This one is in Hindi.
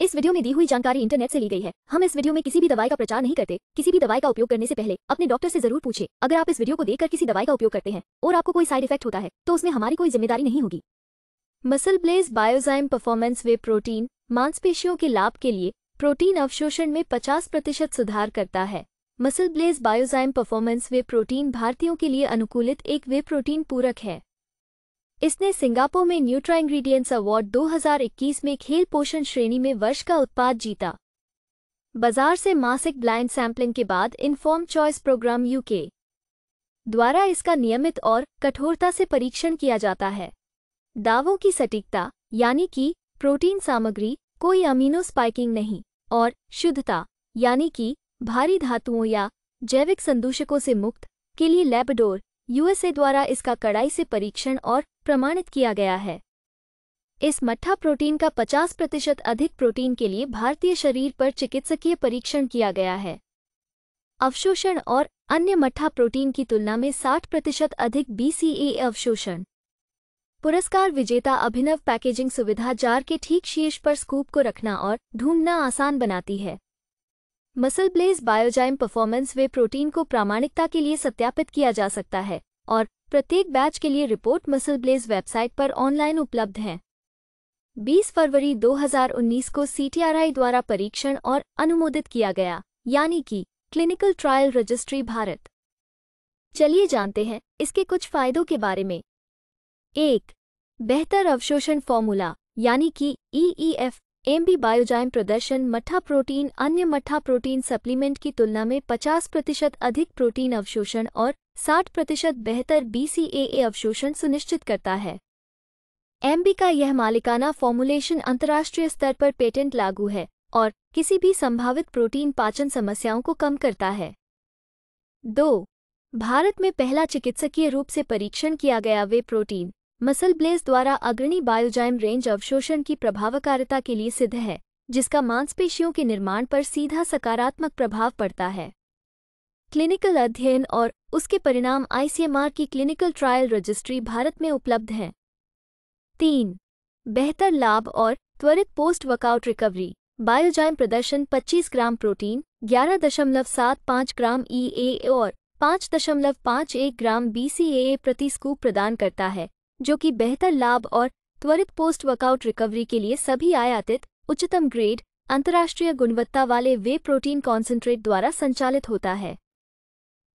इस वीडियो में दी हुई जानकारी इंटरनेट से ली गई है हम इस वीडियो में किसी भी दवाई का प्रचार नहीं करते किसी भी दवाई का उपयोग करने से पहले अपने डॉक्टर से जरूर पूछे अगर आप इस वीडियो को देखकर किसी दवाई का उपयोग करते हैं और आपको कोई साइड इफेक्ट होता है तो उसमें हमारी कोई जिम्मेदारी नहीं होगी Muscle Blaze biozyme performance whey protein मांसपेशियों के लाभ के लिए प्रोटीन अवशोषण में पचास प्रतिशत सुधार करता है Muscle Blaze biozyme performance whey protein भारतीयों के लिए अनुकूलित एक वे प्रोटीन पूरक है इसने सिंगापुर में न्यूट्रा इंग्रेडिएंट्स अवार्ड 2021 में खेल पोषण श्रेणी में वर्ष का उत्पाद जीता बाजार से मासिक ब्लाइंड सैंपलिंग के बाद इन्फॉर्म चॉइस प्रोग्राम यूके द्वारा इसका नियमित और कठोरता से परीक्षण किया जाता है दावों की सटीकता यानी कि प्रोटीन सामग्री कोई अमीनो स्पाइकिंग नहीं और शुद्धता यानी कि भारी धातुओं या जैविक संदूषकों से मुक्त के लिए लैबडोर यूएसए द्वारा इसका कड़ाई से परीक्षण और प्रमाणित किया गया है इस मट्ठा प्रोटीन का 50 प्रतिशत अधिक प्रोटीन के लिए भारतीय शरीर पर चिकित्सकीय परीक्षण किया गया है अवशोषण और अन्य मट्ठा प्रोटीन की तुलना में 60 प्रतिशत अधिक बीसीए अवशोषण पुरस्कार विजेता अभिनव पैकेजिंग सुविधा जार के ठीक शीर्ष पर स्कूप को रखना और ढूंढना आसान बनाती है Muscle Blaze biozyme performance whey protein को प्रामाणिकता के लिए सत्यापित किया जा सकता है और प्रत्येक बैच के लिए रिपोर्ट मसल ब्लेज वेबसाइट पर ऑनलाइन उपलब्ध है 20 फरवरी 2019 को सीटीआरआई द्वारा परीक्षण और अनुमोदित किया गया यानी कि क्लिनिकल ट्रायल रजिस्ट्री भारत चलिए जानते हैं इसके कुछ फायदों के बारे में एक बेहतर अवशोषण फॉर्मूला यानी कि EEF e MB e biozyme प्रदर्शन मठा प्रोटीन अन्य मठा प्रोटीन सप्लीमेंट की तुलना में 50 प्रतिशत अधिक प्रोटीन अवशोषण और साठ प्रतिशत बेहतर बीसीएए अवशोषण सुनिश्चित करता है एमबी का यह मालिकाना फॉर्मुलेशन अंतर्राष्ट्रीय स्तर पर पेटेंट लागू है और किसी भी संभावित प्रोटीन पाचन समस्याओं को कम करता है दो भारत में पहला चिकित्सकीय रूप से परीक्षण किया गया वे प्रोटीन मसल ब्लेज द्वारा अग्रणी बायोजाइम रेंज अवशोषण की प्रभावकारिता के लिए सिद्ध है जिसका मांसपेशियों के निर्माण पर सीधा सकारात्मक प्रभाव पड़ता है क्लिनिकल अध्ययन और उसके परिणाम आईसीएमआर की क्लिनिकल ट्रायल रजिस्ट्री भारत में उपलब्ध हैं तीन बेहतर लाभ और त्वरित पोस्ट वर्कआउट रिकवरी बायोजाइम प्रदर्शन 25 ग्राम प्रोटीन 11.75 ग्राम ईए e और 5.51 ग्राम ए प्रति स्कूप प्रदान करता है जो कि बेहतर लाभ और त्वरित पोस्ट वर्कआउट रिकवरी के लिए सभी आयातित उच्चतम ग्रेड अंतर्राष्ट्रीय गुणवत्ता वाले वे प्रोटीन कॉन्सेंट्रेट द्वारा संचालित होता है